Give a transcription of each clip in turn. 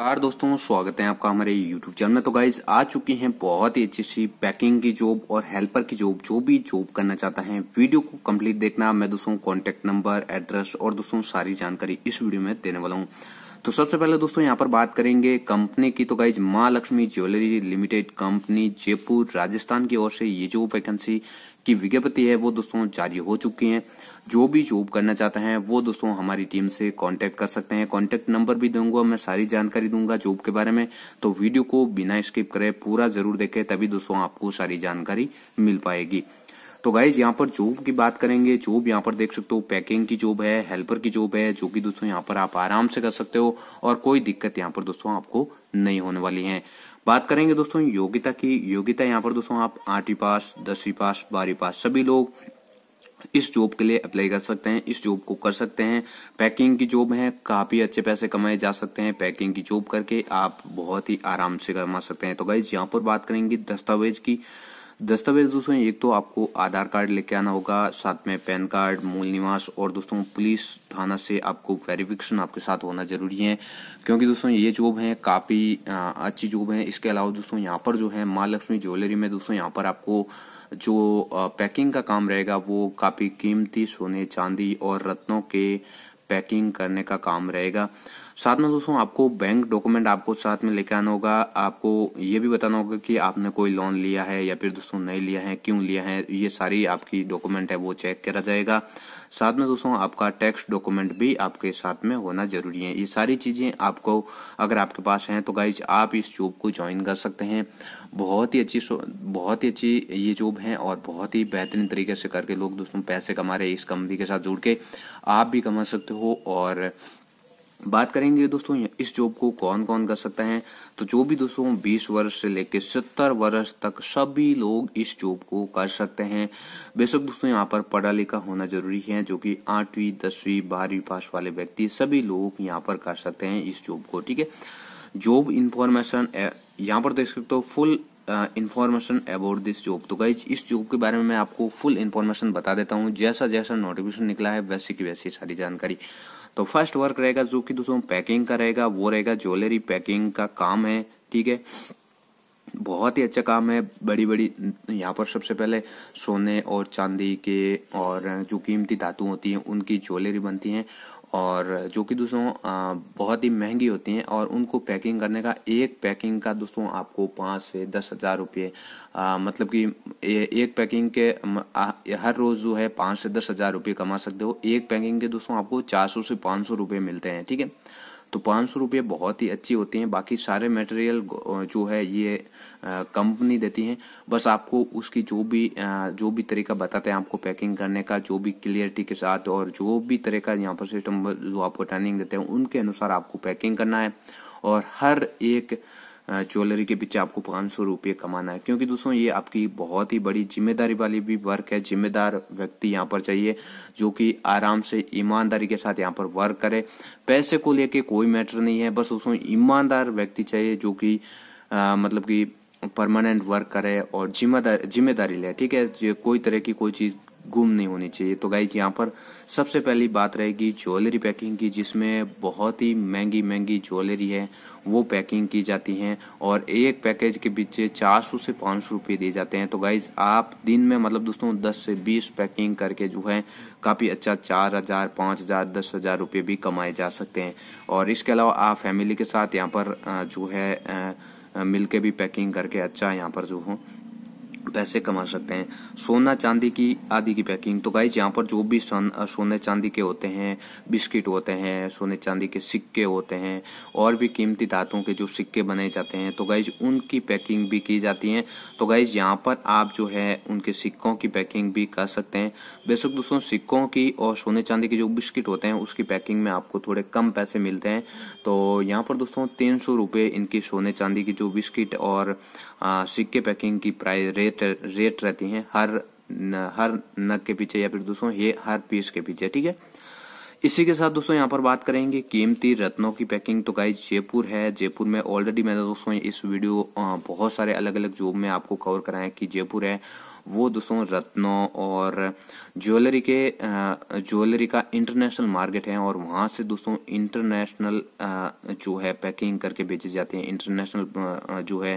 car दोस्तों स्वागत है आपका हमारे YouTube चैनल में तो गाइज आ चुकी हैं बहुत ही अच्छी सी पैकिंग की जॉब और हेल्पर की जॉब जो भी जॉब करना चाहता है वीडियो को कंप्लीट देखना मैं दोस्तों कॉन्टेक्ट नंबर एड्रेस और दोस्तों सारी जानकारी इस वीडियो में देने वाला हूँ तो सबसे पहले दोस्तों यहाँ पर बात करेंगे कंपनी की तो गाइज माँ Lakshmi jewellery limited company Jaipur Rajasthan की ओर से ये जो वैकेंसी की विज्ञप्ति है वो दोस्तों जारी हो चुकी है जो भी जॉब करना चाहते हैं वो दोस्तों हमारी टीम से कांटेक्ट कर सकते हैं कांटेक्ट नंबर भी दूंगा मैं सारी जानकारी दूंगा जॉब के बारे में तो वीडियो को बिना स्किप करे पूरा जरूर देखे तभी दोस्तों आपको सारी जानकारी मिल पाएगी तो गाइज यहाँ पर जॉब की बात करेंगे जॉब यहाँ पर देख सकते हो पैकिंग की जॉब है हेल्पर की जॉब है जो कि दोस्तों यहाँ पर आप आराम से कर सकते हो और कोई दिक्कत यहाँ पर दोस्तों आपको नहीं होने वाली है बात करेंगे दोस्तों योग्यता की योग्यता यहाँ पर दोस्तों आप आठवीं पास दसवीं पास बारहवीं पास सभी लोग इस जॉब के लिए अप्लाई कर सकते हैं इस जॉब को कर सकते हैं पैकिंग की जॉब है काफ़ी अच्छे पैसे कमाए जा सकते हैं पैकिंग की जॉब करके आप बहुत ही आराम से कमा सकते हैं तो गाइज यहाँ पर बात करेंगे दस्तावेज की दस्तावेज दोस्तों एक तो आपको आधार कार्ड लेके आना होगा साथ में पैन कार्ड मूल निवास और दोस्तों पुलिस थाना से आपको वेरिफिकेशन आपके साथ होना जरूरी है क्योंकि दोस्तों ये जॉब है काफ़ी अच्छी जॉब है इसके अलावा दोस्तों यहाँ पर जो है माँ लक्ष्मी ज्वेलरी में दोस्तों यहाँ पर आपको जो पैकिंग का काम रहेगा वो काफ़ी कीमती सोने चांदी और रत्नों के पैकिंग करने का काम रहेगा साथ में दोस्तों आपको बैंक डॉक्यूमेंट आपको साथ में लेके आना होगा आपको ये भी बताना होगा कि आपने कोई लोन लिया है या फिर दोस्तों नहीं लिया है क्यों लिया है ये सारी आपकी डॉक्यूमेंट है वो चेक करा जाएगा साथ में दोस्तों आपका टैक्स डॉक्यूमेंट भी आपके साथ में होना जरूरी है ये सारी चीज़ें आपको अगर आपके पास हैं तो गाइज आप इस जॉब को ज्वाइन कर सकते हैं बहुत ही अच्छी बहुत ही अच्छी ये जॉब है और बहुत ही बेहतरीन तरीके से करके लोग दोस्तों पैसे कमा रहे हैं इस कंपनी के साथ जुड़ के आप भी कमा सकते हो और बात करेंगे दोस्तों इस जॉब को कौन कौन कर सकता है तो जो भी दोस्तों 20 वर्ष से लेकर सत्तर वर्ष तक सभी लोग इस जॉब को कर सकते हैं बेशक दोस्तों यहाँ पर पढ़ा लिखा होना जरूरी है जो कि आठवीं दसवीं बारहवीं पास वाले व्यक्ति सभी लोग यहाँ पर कर सकते हैं इस जॉब को ठीक है जॉब इन्फॉर्मेशन यहाँ पर देख सकते हो full information about this job तो गई इस जॉब के बारे में मैं आपको फुल इन्फॉर्मेशन बता देता हूँ जैसा जैसा नोटिफिकेशन निकला है वैसे की वैसी सारी जानकारी तो फर्स्ट वर्क रहेगा जो कि दोस्तों पैकिंग का रहेगा वो रहेगा ज्वेलरी पैकिंग का काम है ठीक है बहुत ही अच्छा काम है बड़ी बड़ी यहाँ पर सबसे पहले सोने और चांदी के और जो कीमती धातु होती हैं उनकी ज्वेलरी बनती हैं और जो कि दोस्तों बहुत ही महंगी होती हैं और उनको पैकिंग करने का एक पैकिंग का दोस्तों आपको पाँच से दस हज़ार रुपये मतलब कि एक पैकिंग के हर रोज़ जो है पाँच से दस हज़ार रुपये कमा सकते हो एक पैकिंग के दोस्तों आपको चार सौ से पाँच सौ रुपये मिलते हैं ठीक है तो पाँच सौ रुपये बहुत ही अच्छी होती हैं बाकी सारे मटेरियल जो है ये कंपनी देती है बस आपको उसकी जो भी जो भी तरीका बताते हैं आपको पैकिंग करने का जो भी क्लियरिटी के साथ और जो भी तरह का यहाँ पर सिस्टम जो आपको ट्रेनिंग देते हैं उनके अनुसार आपको पैकिंग करना है और हर एक ज्वेलरी के पीछे आपको पाँच सौ रुपये कमाना है क्योंकि दोस्तों ये आपकी बहुत ही बड़ी जिम्मेदारी वाली भी वर्क है जिम्मेदार व्यक्ति यहाँ पर चाहिए जो कि आराम से ईमानदारी के साथ यहाँ पर वर्क करे पैसे को लेके कोई मैटर नहीं है बस दोस्तों ईमानदार व्यक्ति चाहिए जो कि मतलब कि परमानेंट वर्क करे और जिम्मेदारी जिम्मेदारी ले ठीक है कोई तरह की कोई चीज गुम नहीं होनी चाहिए तो गाइज यहाँ पर सबसे पहली बात रहेगी ज्वेलरी पैकिंग की जिसमें बहुत ही महंगी महंगी ज्वेलरी है वो पैकिंग की जाती है और एक पैकेज के पीछे चार सौ से पाँच सौ रुपये दिए जाते हैं तो गाइज आप दिन में मतलब दोस्तों दस से बीस पैकिंग करके जो है काफ़ी अच्छा चार हज़ार पाँच हज़ार दस हज़ार रुपये भी कमाए जा सकते हैं और इसके अलावा आप फैमिली के साथ यहाँ पर जो है मिल के भी पैकिंग करके अच्छा यहाँ पर जो हो पैसे कमा सकते हैं सोना चांदी की आदि की पैकिंग तो गाइज यहाँ पर जो भी सोने चांदी के होते हैं बिस्किट होते हैं सोने चांदी के सिक्के होते हैं और भी कीमती धातुओं के जो सिक्के बनाए जाते हैं तो गाइज उनकी पैकिंग भी की जाती है तो गाइज यहाँ पर आप जो है उनके सिक्कों की पैकिंग भी कर सकते हैं बेशक दोस्तों सिक्कों की और सोने चांदी के जो बिस्किट होते हैं उसकी पैकिंग में आपको थोड़े कम पैसे मिलते हैं तो यहाँ पर दोस्तों तीन सौ रुपये इनकी सोने चांदी की जो बिस्किट और सिक्के पैकिंग की प्राइस रेट रेट रेट रहती हैं हर न, हर नग के पीछे या फिर दोस्तों ये हर पीस के पीछे ठीक है इसी के साथ दोस्तों यहाँ पर बात करेंगे कीमती रत्नों की पैकिंग तो गाइज जयपुर है जयपुर में ऑलरेडी मैंने दोस्तों इस वीडियो बहुत सारे अलग अलग जॉब में आपको कवर कराया कि जयपुर है वो दोस्तों रत्नों और ज्वेलरी के ज्वेलरी का इंटरनेशनल मार्केट है और वहाँ से दोस्तों इंटरनेशनल जो है पैकिंग करके बेचे जाते हैं इंटरनेशनल जो है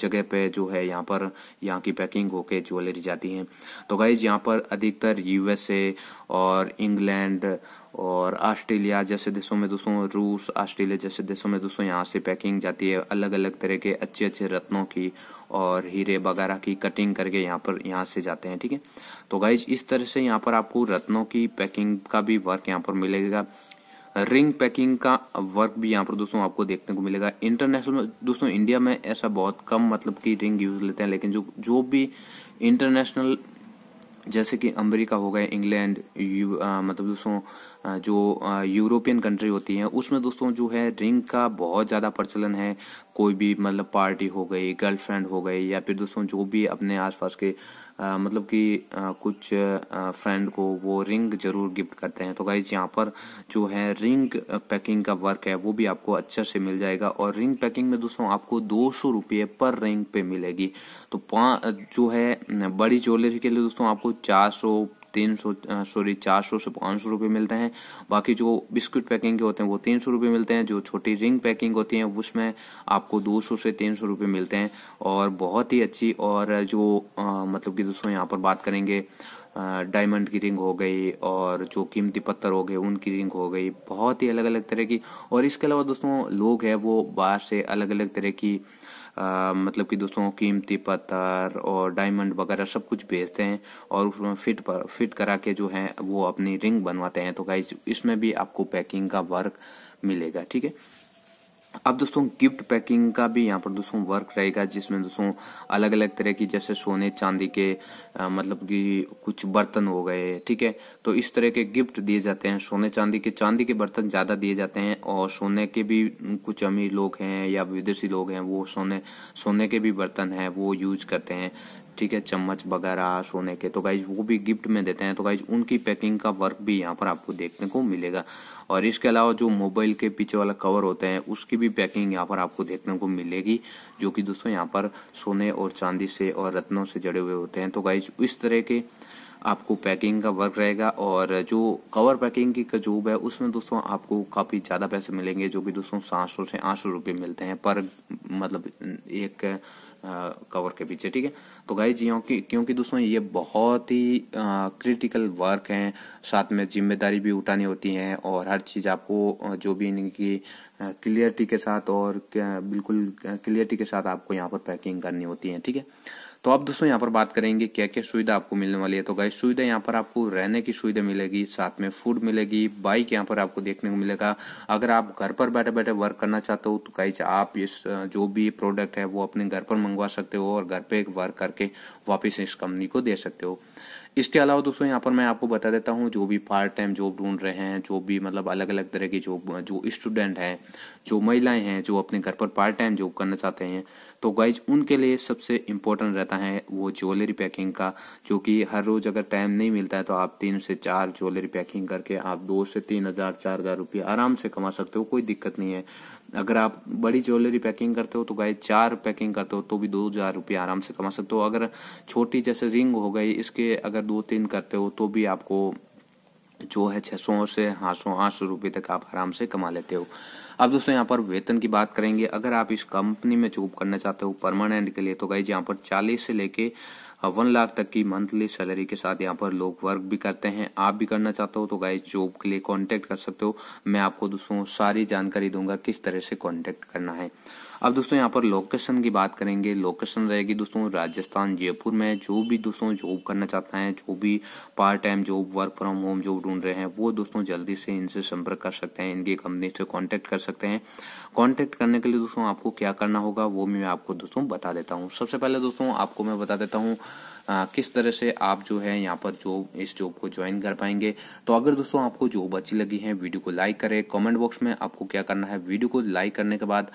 जगह पे जो है यहाँ पर यहाँ की पैकिंग होके ज्वेलरी जाती है तो गाइज यहाँ पर अधिकतर यूएसए और इंग्लैंड और ऑस्ट्रेलिया जैसे देशों में दोस्तों रूस ऑस्ट्रेलिया जैसे देशों में दोस्तों यहाँ से पैकिंग जाती है अलग अलग तरह के अच्छे अच्छे रत्नों की और हीरे वगैरह की कटिंग करके यहाँ पर यहाँ से जाते हैं ठीक है तो गाइज इस तरह से यहाँ पर आपको रत्नों की पैकिंग का भी वर्क यहाँ पर मिलेगा रिंग पैकिंग का वर्क भी यहाँ पर दोस्तों आपको देखने को मिलेगा इंटरनेशनल दोस्तों इंडिया में ऐसा बहुत कम मतलब कि रिंग यूज लेते हैं लेकिन जो जो भी इंटरनेशनल जैसे कि अमेरिका हो गए इंग्लैंड मतलब दोस्तों जो यूरोपियन कंट्री होती है उसमें दोस्तों जो है रिंग का बहुत ज़्यादा प्रचलन है कोई भी मतलब पार्टी हो गई गर्लफ्रेंड हो गई या फिर दोस्तों जो भी अपने आसपास के आ, मतलब कि आ, कुछ फ्रेंड को वो रिंग जरूर गिफ्ट करते हैं तो गाइज यहाँ पर जो है रिंग पैकिंग का वर्क है वो भी आपको अच्छे से मिल जाएगा और रिंग पैकिंग में दोस्तों आपको दो सौ रुपये पर रिंग पे मिलेगी तो जो है बड़ी ज्वेलरी के लिए दोस्तों आपको चार सौ तीन सौ सॉरी चार सौ से पाँच सौ रुपये मिलते हैं बाकी जो बिस्कुट पैकिंग के होते हैं वो तीन सौ रुपये मिलते हैं जो छोटी रिंग पैकिंग होती है उसमें आपको दो सौ से तीन सौ रुपये मिलते हैं और बहुत ही अच्छी और जो आ, मतलब कि दोस्तों यहाँ पर बात करेंगे डायमंड की रिंग हो गई और जो कीमती पत्थर हो गए उनकी रिंग हो गई बहुत ही अलग अलग तरह की और इसके अलावा दोस्तों लोग हैं वो बाहर से अलग अलग तरह की मतलब कि दोस्तों कीमती पत्थर और डायमंड वगैरह सब कुछ भेजते हैं और उसमें फिट पर फिट करा के जो है वो अपनी रिंग बनवाते हैं तो गाइज इसमें भी आपको पैकिंग का वर्क मिलेगा ठीक है अब दोस्तों गिफ्ट पैकिंग का भी यहाँ पर दोस्तों वर्क रहेगा जिसमें दोस्तों अलग अलग तरह की जैसे सोने चांदी के आ, मतलब कि कुछ बर्तन हो गए ठीक है तो इस तरह के गिफ्ट दिए जाते हैं सोने चांदी के चांदी के बर्तन ज़्यादा दिए जाते हैं और सोने के भी कुछ अमीर लोग हैं या विदेशी लोग हैं वो सोने सोने के भी बर्तन है वो यूज करते हैं ठीक है चम्मच वगैरह सोने के तो गाइज वो भी गिफ्ट में देते हैं तो गाइज उनकी पैकिंग का वर्क भी यहाँ पर आपको देखने को मिलेगा और इसके अलावा जो मोबाइल के पीछे वाला कवर होते हैं उसकी भी पैकिंग यहाँ पर आपको देखने को मिलेगी जो कि दोस्तों यहाँ पर सोने और चांदी से और रत्नों से जड़े हुए होते हैं तो गाइज इस तरह के आपको पैकिंग का वर्क रहेगा और जो कवर पैकिंग की कजूब है उसमें दोस्तों आपको काफ़ी ज़्यादा पैसे मिलेंगे जो कि दोस्तों सात सौ से आठ सौ रुपये मिलते हैं पर मतलब एक कवर के पीछे ठीक है तो गाइज क्योंकि क्योंकि दोस्तों ये बहुत ही क्रिटिकल वर्क है साथ में जिम्मेदारी भी उठानी होती है और हर चीज़ आपको जो भी इनकी क्लियरिटी के साथ और बिल्कुल क्लियरिटी के साथ आपको यहाँ पर पैकिंग करनी होती है ठीक है तो आप दोस्तों यहाँ पर बात करेंगे क्या क्या सुविधा आपको मिलने वाली है तो गाइस सुविधा यहाँ पर आपको रहने की सुविधा मिलेगी साथ में फूड मिलेगी बाइक यहाँ पर आपको देखने को मिलेगा अगर आप घर पर बैठे बैठे वर्क करना चाहते हो तो गाइस आप इस जो भी प्रोडक्ट है वो अपने घर पर मंगवा सकते हो और घर पे वर्क करके वापिस इस कंपनी को दे सकते हो इसके अलावा दोस्तों यहाँ पर मैं आपको बता देता हूँ जो भी पार्ट टाइम जॉब ढूंढ रहे हैं जो भी मतलब अलग अलग तरह की जॉब जो स्टूडेंट हैं जो महिलाएं हैं जो अपने घर पर पार्ट टाइम जॉब करना चाहते हैं तो गाइज उनके लिए सबसे इम्पोर्टेंट रहता है वो ज्वेलरी पैकिंग का जो कि हर रोज़ अगर टाइम नहीं मिलता है तो आप तीन से चार ज्वेलरी पैकिंग करके आप दो से तीन हज़ार चार हज़ार रुपये आराम से कमा सकते हो कोई दिक्कत नहीं है अगर आप बड़ी ज्वेलरी पैकिंग करते हो तो गाय चार पैकिंग करते हो तो भी दो हज़ार रुपये आराम से कमा सकते हो अगर छोटी जैसे रिंग हो गई इसके अगर दो तीन करते हो तो भी आपको जो है छह सौ से हाँ सौ आठ सौ रुपये तक आप आराम से कमा लेते हो अब दोस्तों यहाँ पर वेतन की बात करेंगे अगर आप इस कंपनी में जॉब करना चाहते हो परमानेंट के लिए तो गाइज यहाँ पर चालीस से लेके वन हाँ, लाख तक की मंथली सैलरी के साथ यहाँ पर लोग वर्क भी करते हैं आप भी करना चाहते हो तो गाइज जॉब के लिए कॉन्टेक्ट कर सकते हो मैं आपको दोस्तों सारी जानकारी दूंगा किस तरह से कॉन्टेक्ट करना है अब दोस्तों यहाँ पर लोकेशन की बात करेंगे लोकेशन रहेगी दोस्तों राजस्थान जयपुर में जो भी दोस्तों जॉब करना चाहते हैं जो भी part time job work from home job ढूंढ रहे हैं वो दोस्तों जल्दी से इनसे संपर्क कर सकते हैं इनकी कंपनी से कॉन्टेक्ट कर सकते हैं कॉन्टेक्ट करने के लिए दोस्तों आपको क्या करना होगा वो मैं आपको दोस्तों बता देता हूँ सबसे पहले दोस्तों आपको मैं बता देता हूँ आ, किस तरह से आप जो है यहाँ पर जॉब इस जॉब को ज्वाइन कर पाएंगे तो अगर दोस्तों आपको जॉब अच्छी लगी है वीडियो को लाइक करें कमेंट बॉक्स में आपको क्या करना है वीडियो को लाइक करने के बाद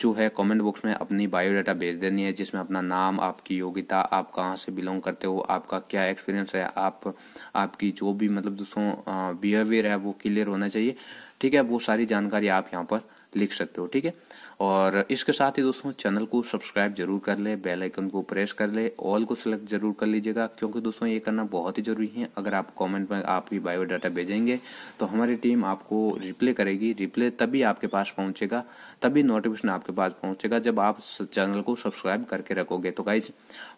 जो है कमेंट बॉक्स में अपनी बायोडाटा भेज देनी है जिसमें अपना नाम आपकी योग्यता आप कहाँ से बिलोंग करते हो आपका क्या एक्सपीरियंस है आप आपकी जो भी मतलब दोस्तों बिहेवियर है वो क्लियर होना चाहिए ठीक है वो सारी जानकारी आप यहाँ पर लिख सकते हो ठीक है और इसके साथ ही दोस्तों चैनल को सब्सक्राइब जरूर कर ले बेल आइकन को प्रेस कर ले ऑल को सिलेक्ट जरूर कर लीजिएगा क्योंकि दोस्तों ये करना बहुत ही जरूरी है अगर आप कमेंट में आपकी बायोडाटा भेजेंगे तो हमारी टीम आपको रिप्ले करेगी रिप्ले तभी आपके पास पहुंचेगा तभी नोटिफिकेशन आपके पास पहुंचेगा जब आप चैनल को सब्सक्राइब करके रखोगे तो गाइज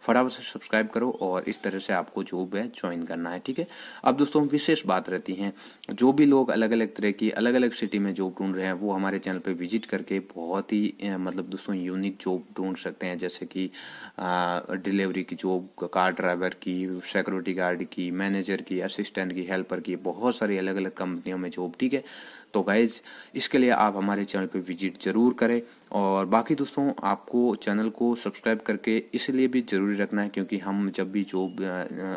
फटाफट से सब्सक्राइब करो और इस तरह से आपको जॉब है ज्वाइन करना है ठीक है अब दोस्तों विशेष बात रहती है जो भी लोग अलग अलग तरह की अलग अलग सिटी में जॉब ढूंढ रहे हैं वो हमारे चैनल पर विजिट करके बहुत बहुत ही मतलब दोस्तों यूनिक जॉब ढूंढ सकते हैं जैसे कि डिलीवरी की जॉब कार ड्राइवर की सिक्योरिटी गार्ड की मैनेजर की असिस्टेंट की हेल्पर की बहुत सारी अलग अलग कंपनियों में जॉब ठीक है तो गाइज इसके लिए आप हमारे चैनल पर विजिट जरूर करें और बाकी दोस्तों आपको चैनल को सब्सक्राइब करके इसलिए भी ज़रूरी रखना है क्योंकि हम जब भी जॉब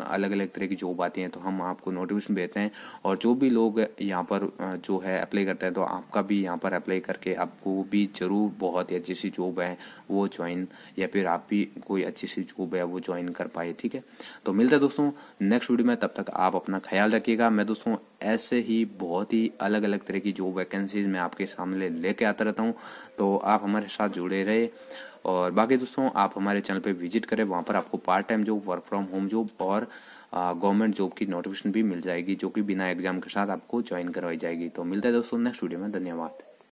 अलग अलग तरह की जॉब आती हैं तो हम आपको नोटिफिकेशन भेजते हैं और जो भी लोग यहाँ पर जो है अप्लाई करते हैं तो आपका भी यहाँ पर अप्लाई करके आपको भी ज़रूर बहुत ही अच्छी सी जॉब है वो ज्वाइन या फिर आप भी कोई अच्छी सी जॉब है वो ज्वाइन कर पाए ठीक है तो मिलता है दोस्तों नेक्स्ट वीडियो में तब तक आप अपना ख्याल रखिएगा मैं दोस्तों ऐसे ही बहुत ही अलग अलग तरह की जॉब वैकेंसीज मैं आपके सामने लेके आता रहता हूँ तो आप आप हमारे साथ जुड़े रहे और बाकी दोस्तों आप हमारे चैनल पे विजिट करें वहाँ पर आपको part time job work from home job और गवर्नमेंट जॉब की नोटिफिकेशन भी मिल जाएगी जो कि बिना एग्जाम के साथ आपको ज्वाइन करवाई जाएगी तो मिलता है दोस्तों नेक्स्ट वीडियो में धन्यवाद